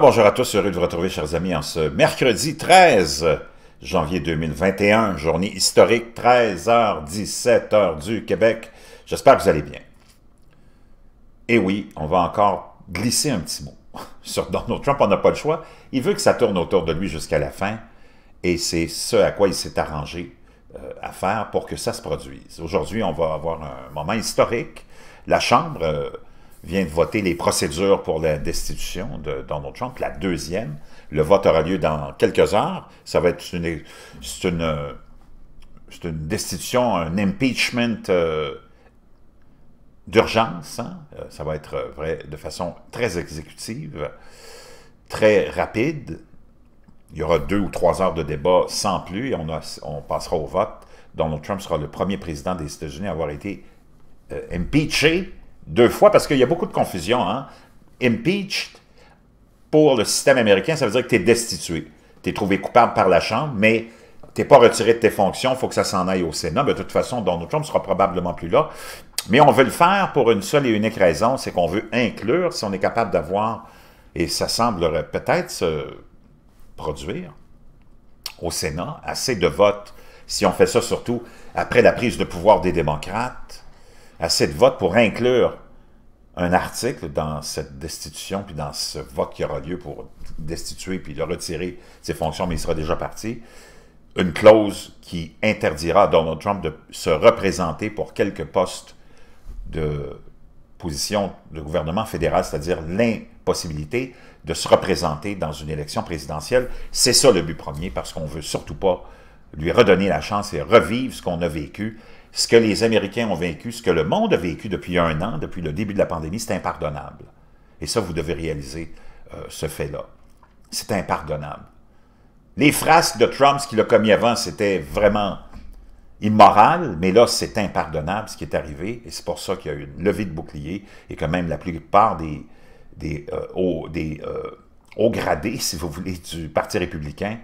bonjour à tous, heureux de vous retrouver chers amis en ce mercredi 13 janvier 2021, journée historique, 13h17 heure du Québec. J'espère que vous allez bien. Et oui, on va encore glisser un petit mot. Sur Donald Trump, on n'a pas le choix. Il veut que ça tourne autour de lui jusqu'à la fin et c'est ce à quoi il s'est arrangé euh, à faire pour que ça se produise. Aujourd'hui, on va avoir un moment historique. La Chambre... Euh, vient de voter les procédures pour la destitution de Donald Trump. La deuxième, le vote aura lieu dans quelques heures. Ça va être une, une, destitution, un impeachment euh, d'urgence. Hein. Euh, ça va être vrai de façon très exécutive, très rapide. Il y aura deux ou trois heures de débat sans plus et on, passera au vote. Donald Trump sera le premier président des États-Unis à avoir été euh, impeaché deux fois, parce qu'il y a beaucoup de confusion. Hein? Impeached, pour le système américain, ça veut dire que tu es destitué. Tu es trouvé coupable par la Chambre, mais tu n'es pas retiré de tes fonctions, il faut que ça s'en aille au Sénat. de toute façon, Donald Trump sera probablement plus là. Mais on veut le faire pour une seule et unique raison, c'est qu'on veut inclure, si on est capable d'avoir, et ça semblerait peut-être se produire au Sénat, assez de votes, si on fait ça surtout après la prise de pouvoir des démocrates, assez de votes pour inclure un article dans cette destitution, puis dans ce vote qui aura lieu pour destituer, puis le retirer ses fonctions, mais il sera déjà parti, une clause qui interdira à Donald Trump de se représenter pour quelques postes de position de gouvernement fédéral, c'est-à-dire l'impossibilité de se représenter dans une élection présidentielle. C'est ça le but premier, parce qu'on ne veut surtout pas lui redonner la chance et revivre ce qu'on a vécu ce que les Américains ont vécu, ce que le monde a vécu depuis un an, depuis le début de la pandémie, c'est impardonnable. Et ça, vous devez réaliser euh, ce fait-là. C'est impardonnable. Les frasques de Trump, ce qu'il a commis avant, c'était vraiment immoral, mais là, c'est impardonnable ce qui est arrivé, et c'est pour ça qu'il y a eu une levée de bouclier, et que même la plupart des, euh, euh, hauts gradés, si vous voulez, du Parti républicain,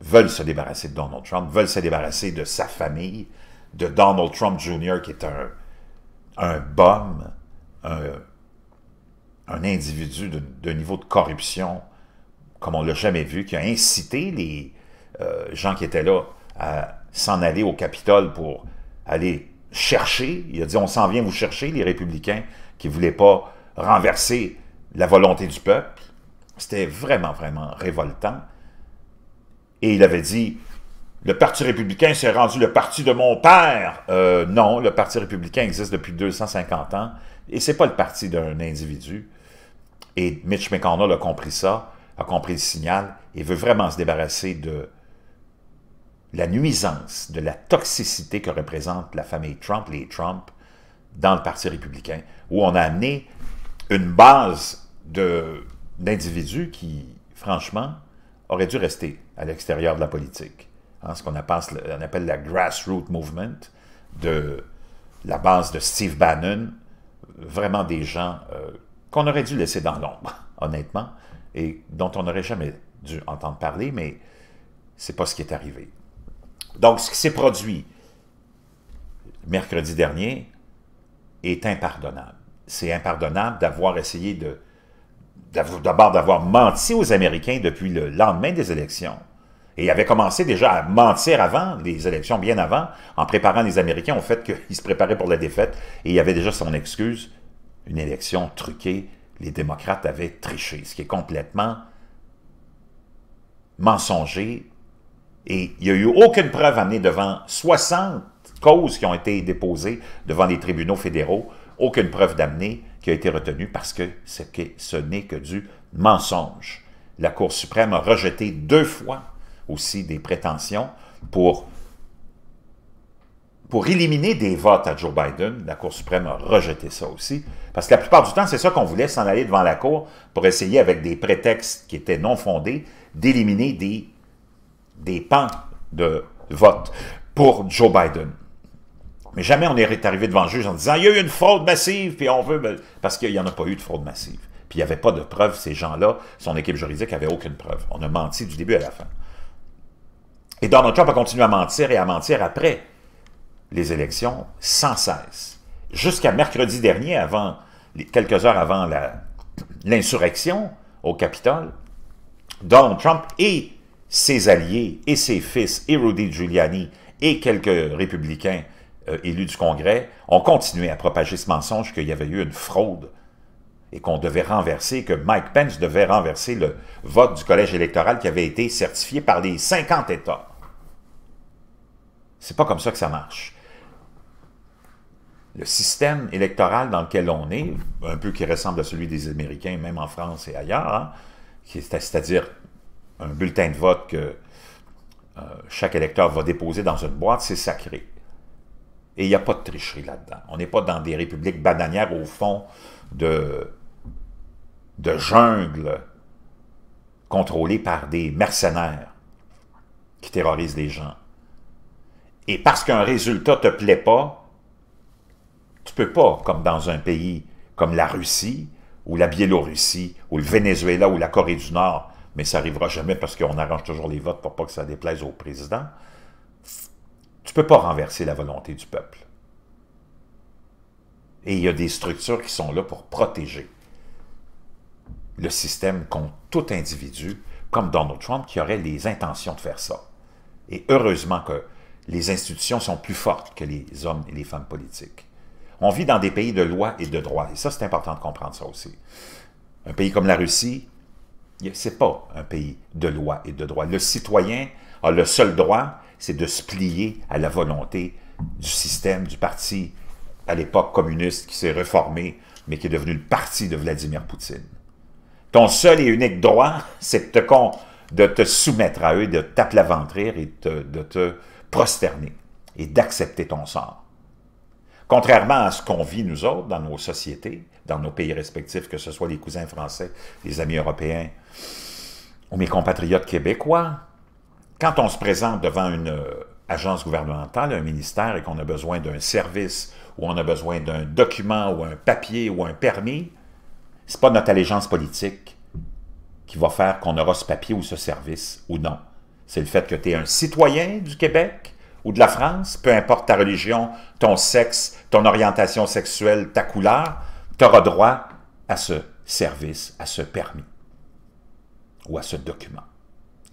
veulent se débarrasser de Donald Trump, veulent se débarrasser de sa famille, de Donald Trump Jr., qui est un, un bum, un, individu d'un niveau de corruption comme on ne l'a jamais vu, qui a incité les euh, gens qui étaient là à s'en aller au Capitole pour aller chercher. Il a dit on s'en vient vous chercher, les républicains qui ne voulaient pas renverser la volonté du peuple. C'était vraiment, vraiment révoltant. Et il avait dit le Parti républicain s'est rendu le parti de mon père. Euh, non, le Parti républicain existe depuis 250 ans et c'est pas le parti d'un individu. Et Mitch McConnell a compris ça, a compris le signal et veut vraiment se débarrasser de la nuisance, de la toxicité que représente la famille Trump, les Trump, dans le Parti républicain, où on a amené une base d'individus qui, franchement, auraient dû rester à l'extérieur de la politique. Hein, ce qu'on appelle, appelle, la grassroots movement, de la base de Steve Bannon, vraiment des gens euh, qu'on aurait dû laisser dans l'ombre, honnêtement, et dont on n'aurait jamais dû entendre parler, mais c'est pas ce qui est arrivé. Donc, ce qui s'est produit mercredi dernier est impardonnable. C'est impardonnable d'avoir essayé de d'abord d'avoir menti aux Américains depuis le lendemain des élections, et il avait commencé déjà à mentir avant les élections, bien avant, en préparant les Américains au fait qu'ils se préparaient pour la défaite. Et il y avait déjà son excuse, une élection truquée. Les démocrates avaient triché, ce qui est complètement mensonger. Et il n'y a eu aucune preuve amenée devant 60 causes qui ont été déposées devant les tribunaux fédéraux. Aucune preuve d'amener qui a été retenue parce que ce n'est que du mensonge. La Cour suprême a rejeté deux fois aussi des prétentions pour, pour éliminer des votes à Joe Biden. La Cour suprême a rejeté ça aussi, parce que la plupart du temps, c'est ça qu'on voulait, s'en aller devant la Cour pour essayer, avec des prétextes qui étaient non fondés, d'éliminer des, des pans de vote pour Joe Biden. Mais jamais on est arrivé devant le juge en disant il y a eu une fraude massive, puis on veut. Parce qu'il n'y en a pas eu de fraude massive. Puis il n'y avait pas de preuves, ces gens-là, son équipe juridique n'avait aucune preuve. On a menti du début à la fin. Et Donald Trump a continué à mentir et à mentir après les élections sans cesse. Jusqu'à mercredi dernier, avant, quelques heures avant l'insurrection au Capitole, Donald Trump et ses alliés et ses fils, et Rudy Giuliani et quelques républicains euh, élus du Congrès, ont continué à propager ce mensonge qu'il y avait eu une fraude et qu'on devait renverser, que Mike Pence devait renverser le vote du collège électoral qui avait été certifié par les 50 États. C'est pas comme ça que ça marche. Le système électoral dans lequel on est, un peu qui ressemble à celui des Américains, même en France et ailleurs, hein, c'est-à-dire un bulletin de vote que euh, chaque électeur va déposer dans une boîte, c'est sacré. Et il n'y a pas de tricherie là-dedans. On n'est pas dans des républiques bananières au fond de de jungle contrôlée par des mercenaires qui terrorisent les gens. Et parce qu'un résultat te plaît pas, tu peux pas, comme dans un pays comme la Russie, ou la Biélorussie, ou le Venezuela, ou la Corée du Nord, mais ça arrivera jamais parce qu'on arrange toujours les votes pour pas que ça déplaise au président, tu peux pas renverser la volonté du peuple. Et il y a des structures qui sont là pour protéger le système compte tout individu, comme Donald Trump, qui aurait les intentions de faire ça. Et heureusement que les institutions sont plus fortes que les hommes et les femmes politiques. On vit dans des pays de loi et de droit, et ça, c'est important de comprendre ça aussi. Un pays comme la Russie, c'est pas un pays de loi et de droit. Le citoyen a le seul droit, c'est de se plier à la volonté du système, du parti, à l'époque communiste, qui s'est réformé, mais qui est devenu le parti de Vladimir Poutine. Ton seul et unique droit, c'est de, te, soumettre à eux, de t'aplaventrir et de te prosterner et d'accepter ton sort. Contrairement à ce qu'on vit nous autres dans nos sociétés, dans nos pays respectifs, que ce soit les cousins français, les amis européens ou mes compatriotes québécois, quand on se présente devant une euh, agence gouvernementale, un ministère, et qu'on a besoin d'un service, ou on a besoin d'un document, ou un papier, ou un permis, n'est pas notre allégeance politique qui va faire qu'on aura ce papier ou ce service ou non. C'est le fait que tu es un citoyen du Québec ou de la France, peu importe ta religion, ton sexe, ton orientation sexuelle, ta couleur, tu auras droit à ce service, à ce permis ou à ce document,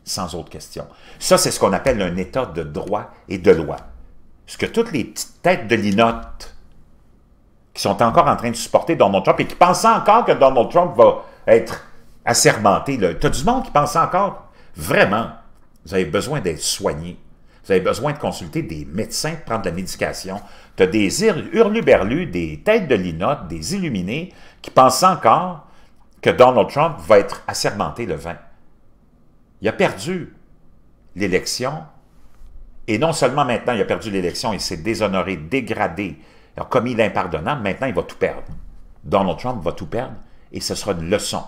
sans autre question. Ça, c'est ce qu'on appelle un état de droit et de loi. Ce que toutes les petites têtes de linotte qui sont encore en train de supporter Donald Trump et qui pensent encore que Donald Trump va être assermenté. Tu as du monde qui pense encore, vraiment, vous avez besoin d'être soigné. Vous avez besoin de consulter des médecins, de prendre de la médication. Tu as des hurluberlus, des têtes de linotte, des illuminés qui pensent encore que Donald Trump va être assermenté le vin. Il a perdu l'élection. Et non seulement maintenant, il a perdu l'élection, il s'est déshonoré, dégradé, il est commis l'impardonnable, maintenant il va tout perdre. Donald Trump va tout perdre et ce sera une leçon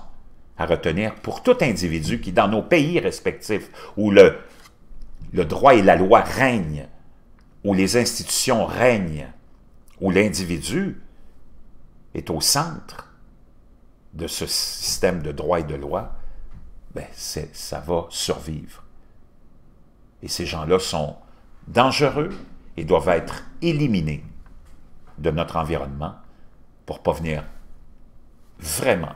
à retenir pour tout individu qui, dans nos pays respectifs, où le, le droit et la loi règnent, où les institutions règnent, où l'individu est au centre de ce système de droit et de loi, ben ça va survivre. Et ces gens-là sont dangereux et doivent être éliminés de notre environnement pour pas venir vraiment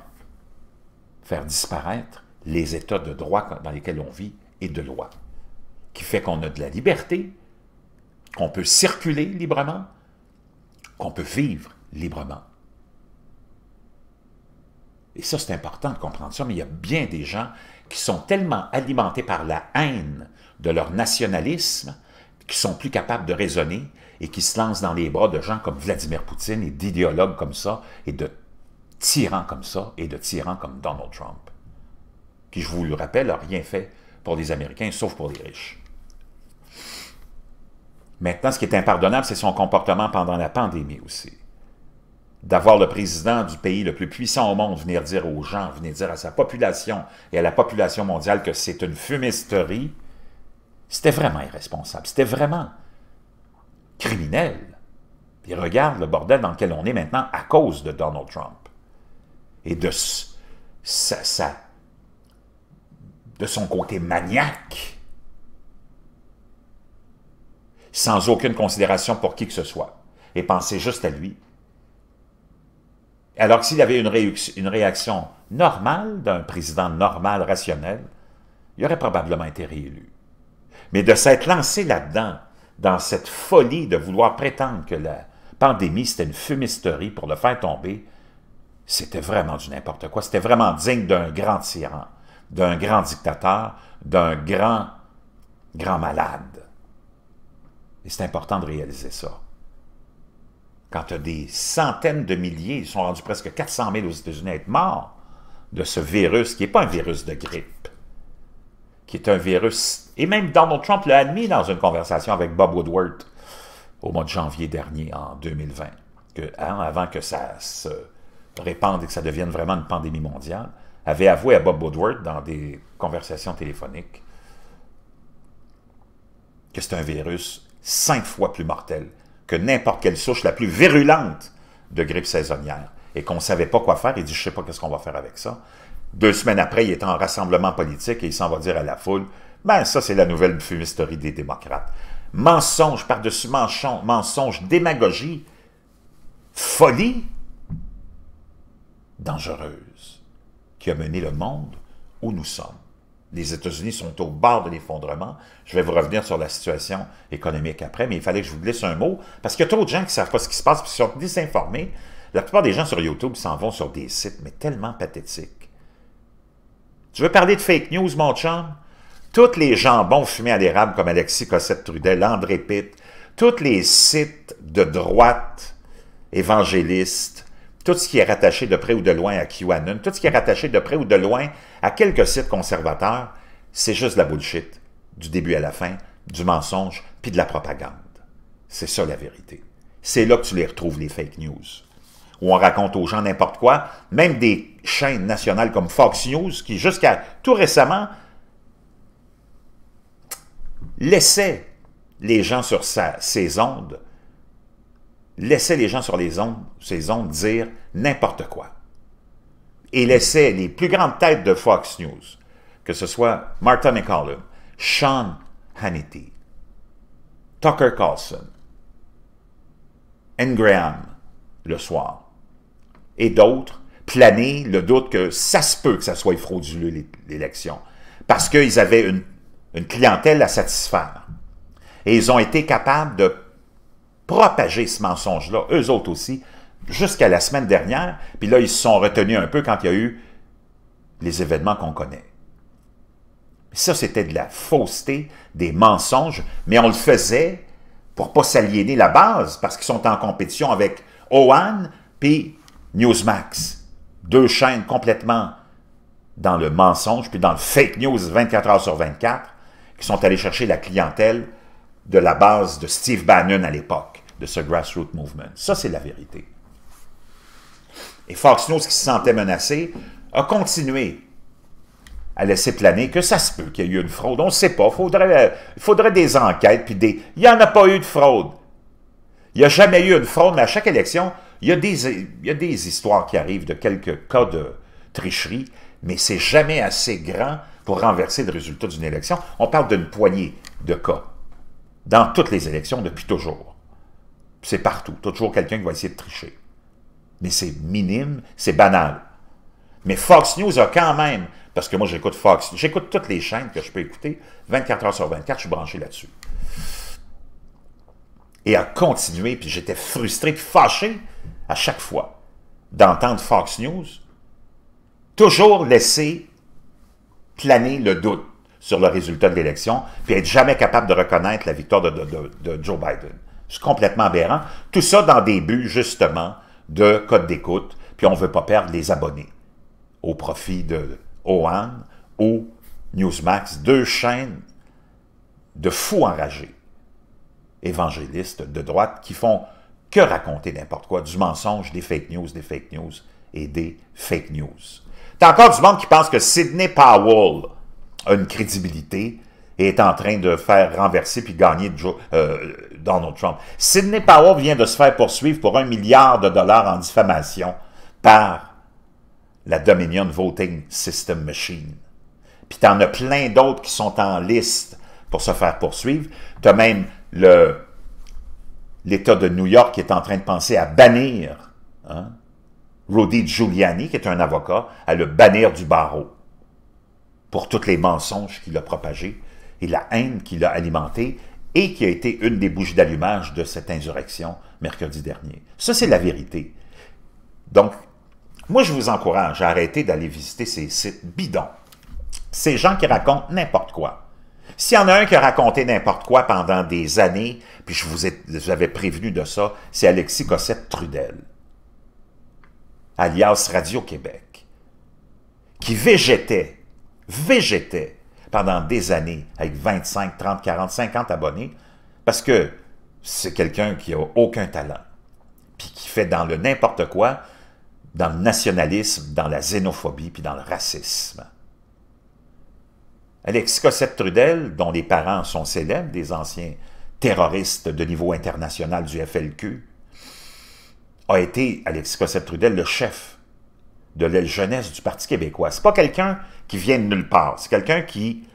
faire disparaître les états de droit dans lesquels on vit et de loi, qui fait qu'on a de la liberté, qu'on peut circuler librement, qu'on peut vivre librement. Et ça, c'est important de comprendre ça, mais il y a bien des gens qui sont tellement alimentés par la haine de leur nationalisme qui sont plus capables de raisonner et qui se lancent dans les bras de gens comme Vladimir Poutine et d'idéologues comme ça et de tyrans comme ça et de tyrans comme Donald Trump, qui, je vous le rappelle, n'a rien fait pour les Américains, sauf pour les riches. Maintenant, ce qui est impardonnable, c'est son comportement pendant la pandémie aussi. D'avoir le président du pays le plus puissant au monde venir dire aux gens, venir dire à sa population et à la population mondiale que c'est une fumisterie, c'était vraiment irresponsable. C'était vraiment criminel. Puis regarde le bordel dans lequel on est maintenant à cause de Donald Trump et de, ça, de son côté maniaque, sans aucune considération pour qui que ce soit, et penser juste à lui. Alors que s'il avait une, une réaction normale d'un président normal, rationnel, il aurait probablement été réélu. Mais de s'être lancé là-dedans, dans cette folie de vouloir prétendre que la pandémie, c'était une fumisterie pour le faire tomber, c'était vraiment du n'importe quoi. C'était vraiment digne d'un grand tyran, d'un grand dictateur, d'un grand, grand malade. Et c'est important de réaliser ça. Quand tu des centaines de milliers, ils sont rendus presque 400 000 aux États-Unis à être morts de ce virus, qui n'est pas un virus de grippe, qui est un virus. Et même Donald Trump l'a admis dans une conversation avec Bob Woodward au mois de janvier dernier, en 2020, que, hein, avant que ça se répande et que ça devienne vraiment une pandémie mondiale, avait avoué à Bob Woodward dans des conversations téléphoniques que c'est un virus cinq fois plus mortel que n'importe quelle souche la plus virulente de grippe saisonnière et qu'on ne savait pas quoi faire. Il dit, je ne sais pas qu'est-ce qu'on va faire avec ça. Deux semaines après, il est en rassemblement politique et il s'en va dire à la foule « Ben, ça, c'est la nouvelle fumisterie des démocrates. » Mensonge par-dessus mensonge, mensonge, démagogie, folie dangereuse qui a mené le monde où nous sommes. Les États-Unis sont au bord de l'effondrement. Je vais vous revenir sur la situation économique après, mais il fallait que je vous laisse un mot, parce qu'il y a trop de gens qui ne savent pas ce qui se passe, qui sont désinformés. La plupart des gens sur YouTube s'en vont sur des sites, mais tellement pathétiques tu veux parler de fake news, mon chum? Toutes les jambons fumés à l'érable comme Alexis Cossette-Trudel, André Pitt, tous les sites de droite évangéliste, tout ce qui est rattaché de près ou de loin à QAnon, tout ce qui est rattaché de près ou de loin à quelques sites conservateurs, c'est juste de la bullshit, du début à la fin, du mensonge, puis de la propagande. C'est ça la vérité. C'est là que tu les retrouves, les fake news où on raconte aux gens n'importe quoi, même des chaînes nationales comme Fox News, qui jusqu'à tout récemment laissaient les gens sur sa, ses ondes, laissaient les gens sur les ondes, ses ondes dire n'importe quoi. Et laissaient les plus grandes têtes de Fox News, que ce soit Martha McCollum, Sean Hannity, Tucker Carlson, N. Graham, le soir et d'autres planer le doute que ça se peut que ça soit frauduleux, l'élection, parce qu'ils avaient une, clientèle à satisfaire. Et ils ont été capables de propager ce mensonge-là, eux autres aussi, jusqu'à la semaine dernière. Puis là, ils se sont retenus un peu quand il y a eu les événements qu'on connaît. Ça, c'était de la fausseté, des mensonges, mais on le faisait pour ne pas s'aliéner la base, parce qu'ils sont en compétition avec Oan, puis Newsmax. Deux chaînes complètement dans le mensonge, puis dans le fake news 24 heures sur 24, qui sont allés chercher la clientèle de la base de Steve Bannon à l'époque, de ce grassroots movement. Ça, c'est la vérité. Et Fox News, qui se sentait menacé, a continué à laisser planer que ça se peut qu'il y ait eu une fraude. On ne sait pas. Il euh, faudrait, des enquêtes. Puis des... Il n'y en a pas eu de fraude. Il n'y a jamais eu de fraude, mais à chaque élection, il y, a des, histoires qui arrivent de quelques cas de tricherie, mais c'est jamais assez grand pour renverser le résultat d'une élection. On parle d'une poignée de cas dans toutes les élections depuis toujours. C'est partout. toujours quelqu'un qui va essayer de tricher. Mais c'est minime, c'est banal. Mais Fox News a quand même, parce que moi j'écoute Fox, j'écoute toutes les chaînes que je peux écouter, 24 heures sur 24, je suis branché là-dessus et a continué, puis j'étais frustré, puis fâché à chaque fois d'entendre Fox News toujours laisser planer le doute sur le résultat de l'élection, puis être jamais capable de reconnaître la victoire de, Joe Biden. C'est complètement aberrant. Tout ça dans des buts, justement, de code d'écoute, puis on ne veut pas perdre les abonnés au profit de OAN ou Newsmax, deux chaînes de fous enragés évangélistes de droite qui font que raconter n'importe quoi, du mensonge, des fake news, des fake news et des fake news. T'as encore du monde qui pense que Sidney Powell a une crédibilité et est en train de faire renverser puis gagner Joe, euh, Donald Trump. Sidney Powell vient de se faire poursuivre pour un milliard de dollars en diffamation par la Dominion Voting System Machine. Puis t'en as plein d'autres qui sont en liste pour se faire poursuivre. T'as même l'État de New York est en train de penser à bannir hein, Rudy Giuliani, qui est un avocat, à le bannir du barreau pour tous les mensonges qu'il a propagés et la haine qu'il a alimentée et qui a été une des bouches d'allumage de cette insurrection mercredi dernier. Ça, c'est la vérité. Donc, moi, je vous encourage à arrêter d'aller visiter ces sites bidons. Ces gens qui racontent n'importe quoi. S'il y en a un qui a raconté n'importe quoi pendant des années, puis je vous, avais prévenu de ça, c'est Alexis Cossette Trudel, alias Radio-Québec, qui végétait, végétait pendant des années avec 25, 30, 40, 50 abonnés, parce que c'est quelqu'un qui a aucun talent, puis qui fait dans le n'importe quoi, dans le nationalisme, dans la xénophobie, puis dans le racisme. Alexis Cossette-Trudel, dont les parents sont célèbres, des anciens terroristes de niveau international du FLQ, a été, Alexis Cossette-Trudel, le chef de la jeunesse du Parti québécois. C'est pas quelqu'un qui vient de nulle part. C'est quelqu'un qui,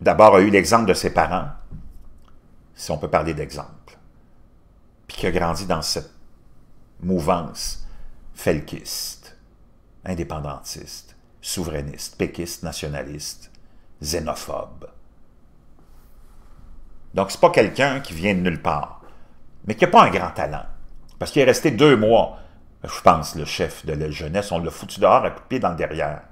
d'abord, a eu l'exemple de ses parents, si on peut parler d'exemple, puis qui a grandi dans cette mouvance felquiste, indépendantiste, souverainiste, péquiste, nationaliste, xénophobe. Donc, c'est pas quelqu'un qui vient de nulle part, mais qui n'a pas un grand talent. Parce qu'il est resté deux mois, je pense, le chef de la jeunesse, on l'a foutu dehors à dans le derrière.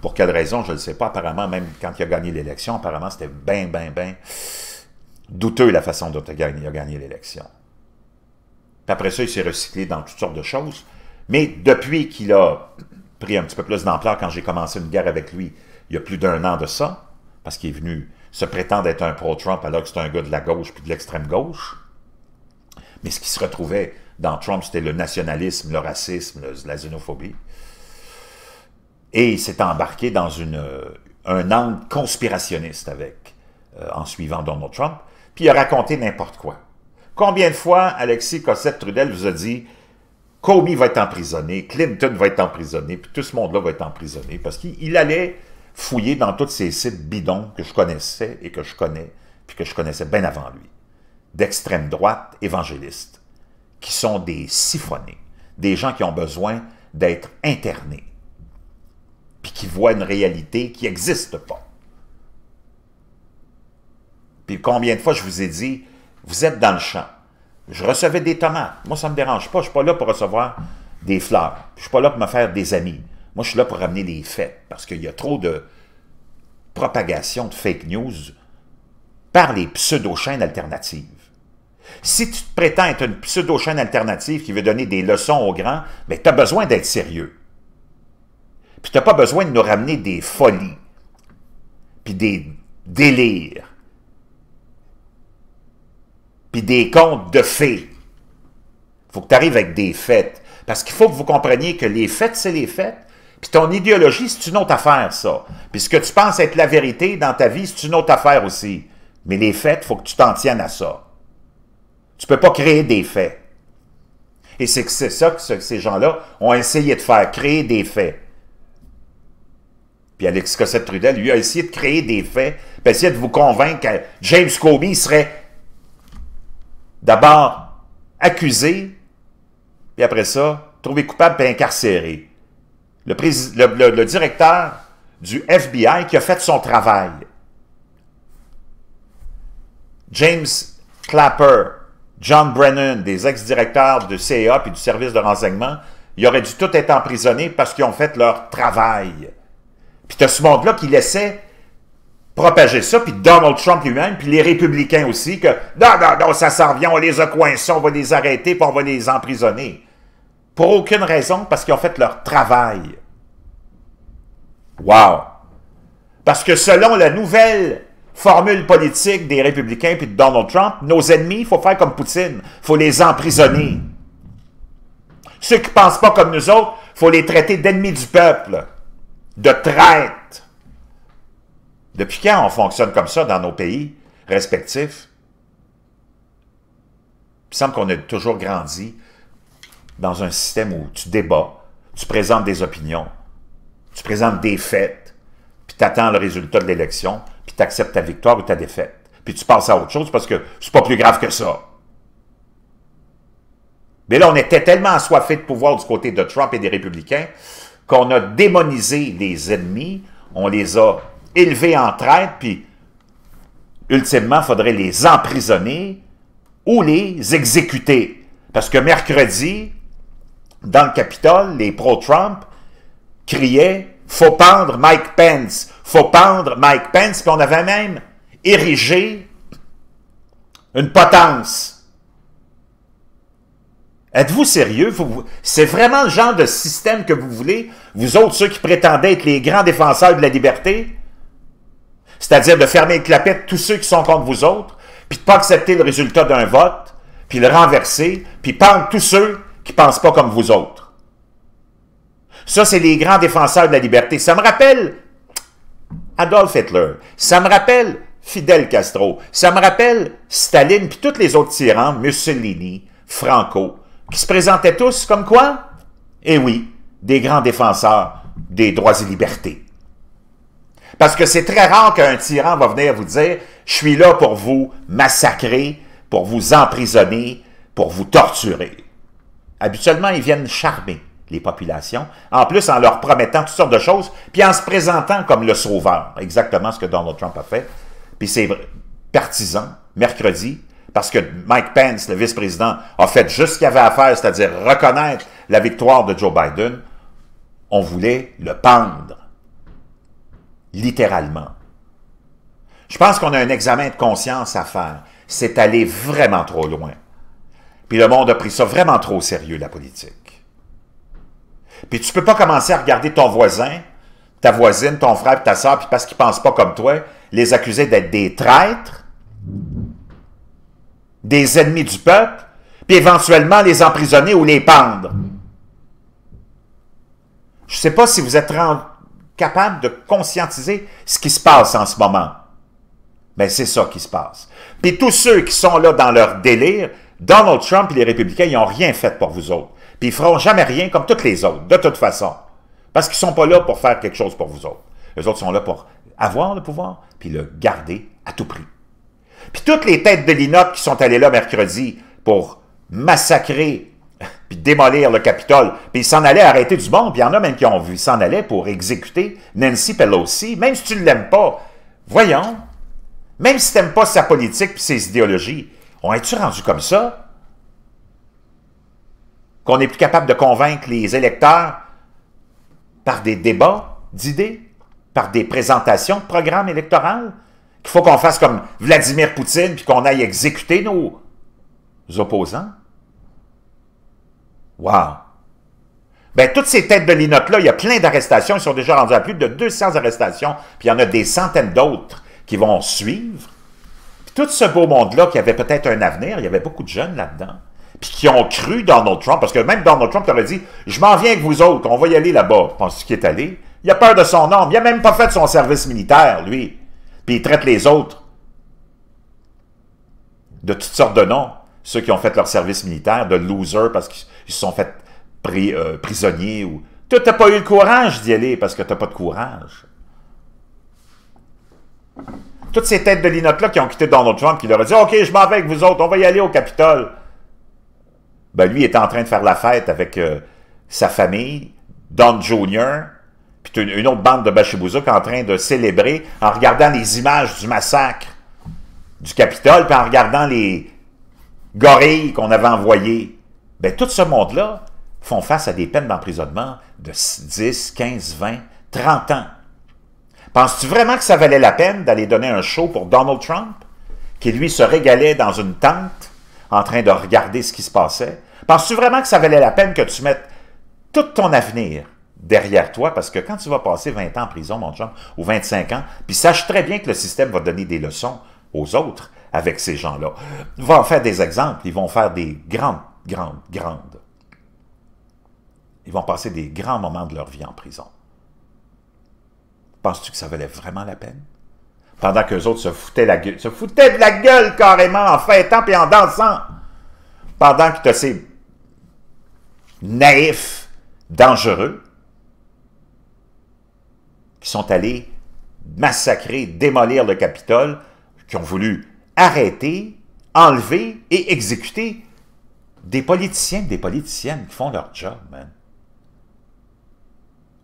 Pour quelle raison, je ne sais pas. Apparemment, même quand il a gagné l'élection, apparemment, c'était bien, bien, bien douteux la façon dont il a gagné l'élection. après ça, il s'est recyclé dans toutes sortes de choses. Mais depuis qu'il a pris un petit peu plus d'ampleur quand j'ai commencé une guerre avec lui, il y a plus d'un an de ça, parce qu'il est venu se prétendre être un pro-Trump alors que c'était un gars de la gauche puis de l'extrême gauche. Mais ce qui se retrouvait dans Trump, c'était le nationalisme, le racisme, la xénophobie. Et il s'est embarqué dans une, euh, un angle conspirationniste avec, euh, en suivant Donald Trump, puis il a raconté n'importe quoi. Combien de fois Alexis Cossette-Trudel vous a dit Comey va être emprisonné, Clinton va être emprisonné, puis tout ce monde-là va être emprisonné, parce qu'il allait fouillé dans tous ces sites bidons que je connaissais et que je connais, puis que je connaissais bien avant lui, d'extrême droite évangéliste, qui sont des siphonnés, des gens qui ont besoin d'être internés, puis qui voient une réalité qui n'existe pas. Puis combien de fois je vous ai dit, vous êtes dans le champ. Je recevais des tomates. Moi, ça ne me dérange pas. Je ne suis pas là pour recevoir des fleurs. Je ne suis pas là pour me faire des amis. Moi, je suis là pour ramener les faits, parce qu'il y a trop de propagation de fake news par les pseudo-chaînes alternatives. Si tu te prétends être une pseudo-chaîne alternative qui veut donner des leçons aux grands, mais ben, tu as besoin d'être sérieux. Puis tu n'as pas besoin de nous ramener des folies, puis des délires, puis des contes de fées. faut que tu arrives avec des faits, Parce qu'il faut que vous compreniez que les faits, c'est les faits, puis ton idéologie, c'est une autre affaire, ça. Puis ce que tu penses être la vérité dans ta vie, c'est une autre affaire aussi. Mais les faits, il faut que tu t'en tiennes à ça. Tu peux pas créer des faits. Et c'est ça que ces gens-là ont essayé de faire, créer des faits. Puis Alex Cossette-Trudel, lui, a essayé de créer des faits, puis essayer de vous convaincre que James Comey serait d'abord accusé, puis après ça, trouvé coupable et incarcéré le, directeur du FBI qui a fait son travail. James Clapper, John Brennan, des ex-directeurs de CIA et du service de renseignement, ils auraient dû tout être emprisonnés parce qu'ils ont fait leur travail. Puis tu as ce monde-là qui laissait propager ça, puis Donald Trump lui-même, puis les républicains aussi, que non, non, non, ça s'en vient, on les a coincés, on va les arrêter, puis on va les emprisonner. Pour aucune raison, parce qu'ils ont fait leur travail. Wow! Parce que selon la nouvelle formule politique des républicains puis de Donald Trump, nos ennemis, il faut faire comme Poutine. Il faut les emprisonner. Ceux qui ne pensent pas comme nous autres, il faut les traiter d'ennemis du peuple, de traîtres. Depuis quand on fonctionne comme ça dans nos pays respectifs? Il semble qu'on a toujours grandi dans un système où tu débats, tu présentes des opinions, tu présentes des faits, puis tu attends le résultat de l'élection, puis tu acceptes ta victoire ou ta défaite. Puis tu passes à autre chose parce que c'est pas plus grave que ça. Mais là, on était tellement assoiffé de pouvoir du côté de Trump et des républicains qu'on a démonisé les ennemis, on les a élevés en traite, puis ultimement, il faudrait les emprisonner ou les exécuter. Parce que mercredi, dans le Capitole, les pro-Trump criaient « Faut pendre Mike Pence! Faut pendre Mike Pence! » Puis on avait même érigé une potence. Êtes-vous sérieux? C'est vraiment le genre de système que vous voulez, vous autres, ceux qui prétendez être les grands défenseurs de la liberté? C'est-à-dire de fermer les clapettes tous ceux qui sont contre vous autres, puis de ne pas accepter le résultat d'un vote, puis le renverser, puis pendre tous ceux qui ne pensent pas comme vous autres. Ça, c'est les grands défenseurs de la liberté. Ça me rappelle Adolf Hitler. Ça me rappelle Fidel Castro. Ça me rappelle Staline, puis tous les autres tyrans, Mussolini, Franco, qui se présentaient tous comme quoi? Eh oui, des grands défenseurs des droits et libertés. Parce que c'est très rare qu'un tyran va venir vous dire « Je suis là pour vous massacrer, pour vous emprisonner, pour vous torturer. » Habituellement, ils viennent charmer les populations, en plus en leur promettant toutes sortes de choses, puis en se présentant comme le sauveur, exactement ce que Donald Trump a fait. Puis c'est partisan, mercredi, parce que Mike Pence, le vice-président, a fait juste ce qu'il avait à faire, c'est-à-dire reconnaître la victoire de Joe Biden, on voulait le pendre, littéralement. Je pense qu'on a un examen de conscience à faire. C'est aller vraiment trop loin. Puis le monde a pris ça vraiment trop au sérieux, la politique. Puis tu peux pas commencer à regarder ton voisin, ta voisine, ton frère, ta soeur, puis parce qu'ils pensent pas comme toi, les accuser d'être des traîtres, des ennemis du peuple, puis éventuellement les emprisonner ou les pendre. Je ne sais pas si vous êtes capable de conscientiser ce qui se passe en ce moment. Mais ben, c'est ça qui se passe. Puis tous ceux qui sont là dans leur délire, Donald Trump et les républicains, ils n'ont rien fait pour vous autres. Puis ils feront jamais rien comme toutes les autres, de toute façon. Parce qu'ils ne sont pas là pour faire quelque chose pour vous autres. Les autres sont là pour avoir le pouvoir, puis le garder à tout prix. Puis toutes les têtes de l'INOP qui sont allées là mercredi pour massacrer puis démolir le Capitole, puis ils s'en allaient arrêter du monde, puis il y en a même qui ont vu, s'en allaient pour exécuter Nancy Pelosi, même si tu ne l'aimes pas. Voyons, même si tu n'aimes pas sa politique puis ses idéologies, on est-tu rendu comme ça? Qu'on n'est plus capable de convaincre les électeurs par des débats d'idées, par des présentations de programmes électoraux, qu'il faut qu'on fasse comme Vladimir Poutine puis qu'on aille exécuter nos opposants? Wow! Bien, toutes ces têtes de linotte-là, il y a plein d'arrestations. Ils sont déjà rendus à plus de 200 arrestations, puis il y en a des centaines d'autres qui vont suivre tout ce beau monde-là qui avait peut-être un avenir, il y avait beaucoup de jeunes là-dedans, puis qui ont cru Donald Trump, parce que même Donald Trump aurait dit « Je m'en viens avec vous autres, on va y aller là-bas. » Pense qu'il est allé. Il a peur de son nom. Il n'a même pas fait son service militaire, lui. Puis il traite les autres de toutes sortes de noms. Ceux qui ont fait leur service militaire, de losers parce qu'ils se sont fait pris, euh, prisonniers. ou tu n'as pas eu le courage d'y aller parce que n'as pas de courage. Toutes ces têtes de linotte-là qui ont quitté Donald Trump, qui leur a dit OK, je m'en vais avec vous autres, on va y aller au Capitole. Ben, lui, il était en train de faire la fête avec euh, sa famille, Don Jr., puis une, autre bande de Bachibouzouk en train de célébrer en regardant les images du massacre du Capitole, puis en regardant les gorilles qu'on avait envoyés. Ben, tout ce monde-là font face à des peines d'emprisonnement de 10, 15, 20, 30 ans. Penses-tu vraiment que ça valait la peine d'aller donner un show pour Donald Trump, qui lui se régalait dans une tente en train de regarder ce qui se passait? Penses-tu vraiment que ça valait la peine que tu mettes tout ton avenir derrière toi, parce que quand tu vas passer 20 ans en prison, mon chum, ou 25 ans, puis sache très bien que le système va donner des leçons aux autres avec ces gens-là. Ils vont en faire des exemples, ils vont faire des grandes, grandes, grandes. Ils vont passer des grands moments de leur vie en prison. Penses-tu que ça valait vraiment la peine? Pendant que les autres se foutaient la gueule, se foutaient de la gueule carrément en fêtant et en dansant. Pendant que tu as ces naïfs, dangereux, qui sont allés massacrer, démolir le Capitole, qui ont voulu arrêter, enlever et exécuter des politiciens, des politiciennes qui font leur job, man.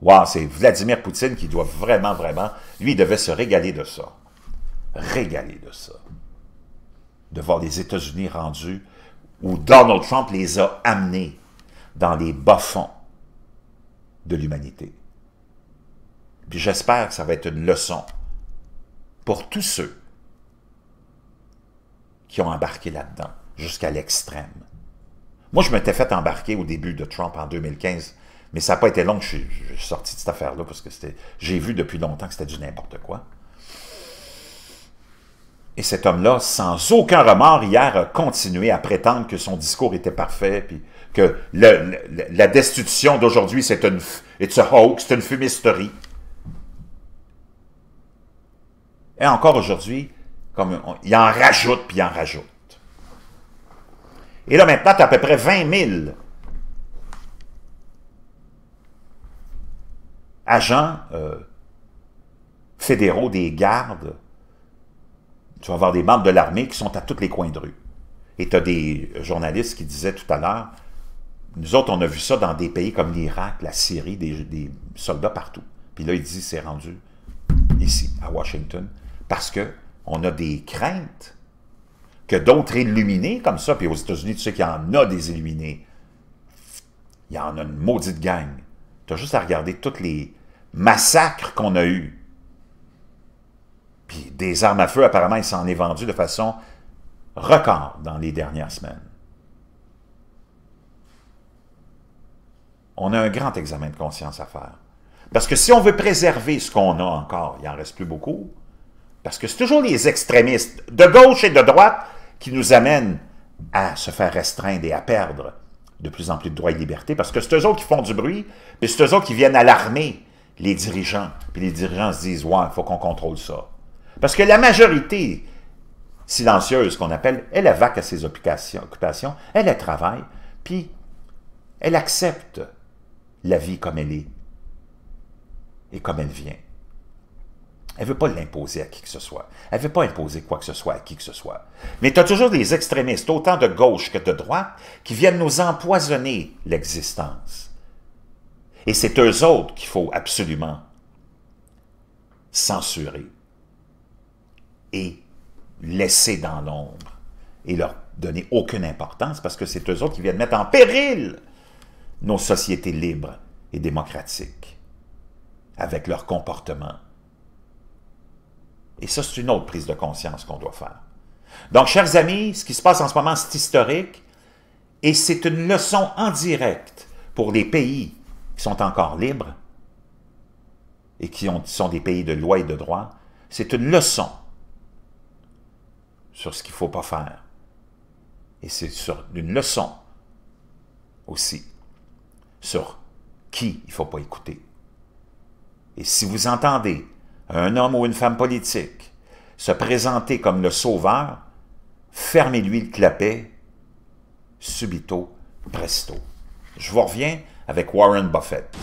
Wow, c'est Vladimir Poutine qui doit vraiment, vraiment... Lui, il devait se régaler de ça. Régaler de ça. De voir les États-Unis rendus où Donald Trump les a amenés dans les bas-fonds de l'humanité. Puis j'espère que ça va être une leçon pour tous ceux qui ont embarqué là-dedans, jusqu'à l'extrême. Moi, je m'étais fait embarquer au début de Trump en 2015 mais ça n'a pas été long que je, suis sorti de cette affaire-là parce que j'ai vu depuis longtemps que c'était du n'importe quoi. Et cet homme-là, sans aucun remords, hier, a continué à prétendre que son discours était parfait, puis que la destitution d'aujourd'hui, c'est une it's c'est une fumisterie. Et encore aujourd'hui, comme il en rajoute, puis il en rajoute. Et là, maintenant, tu as à peu près 20 000 agents euh, fédéraux, des gardes, tu vas avoir des membres de l'armée qui sont à tous les coins de rue. Et tu as des journalistes qui disaient tout à l'heure, nous autres, on a vu ça dans des pays comme l'Irak, la Syrie, des, soldats partout. Puis là, il dit, c'est rendu ici, à Washington, parce qu'on a des craintes que d'autres illuminés comme ça, puis aux États-Unis, tu sais qu'il y en a des illuminés. Il y en a une maudite gang. Tu as juste à regarder tous les massacres qu'on a eus. Puis des armes à feu, apparemment, il s'en est vendu de façon record dans les dernières semaines. On a un grand examen de conscience à faire. Parce que si on veut préserver ce qu'on a encore, il en reste plus beaucoup, parce que c'est toujours les extrémistes de gauche et de droite qui nous amènent à se faire restreindre et à perdre de plus en plus de droits et libertés, parce que c'est eux autres qui font du bruit, puis c'est eux autres qui viennent alarmer les dirigeants. Puis les dirigeants se disent « Ouais, il faut qu'on contrôle ça. » Parce que la majorité silencieuse qu'on appelle, elle, a vaque à ses occupations, elle, elle travaille, puis elle accepte la vie comme elle est et comme elle vient. Elle ne veut pas l'imposer à qui que ce soit. Elle ne veut pas imposer quoi que ce soit à qui que ce soit. Mais tu as toujours des extrémistes, autant de gauche que de droite, qui viennent nous empoisonner l'existence. Et c'est eux autres qu'il faut absolument censurer et laisser dans l'ombre et leur donner aucune importance parce que c'est eux autres qui viennent mettre en péril nos sociétés libres et démocratiques avec leur comportement et ça, c'est une autre prise de conscience qu'on doit faire. Donc, chers amis, ce qui se passe en ce moment, c'est historique et c'est une leçon en direct pour les pays qui sont encore libres et qui sont des pays de loi et de droit. C'est une leçon sur ce qu'il ne faut pas faire. Et c'est une leçon aussi sur qui il ne faut pas écouter. Et si vous entendez un homme ou une femme politique, se présenter comme le sauveur, fermez-lui le clapet, subito, presto. Je vous reviens avec Warren Buffett.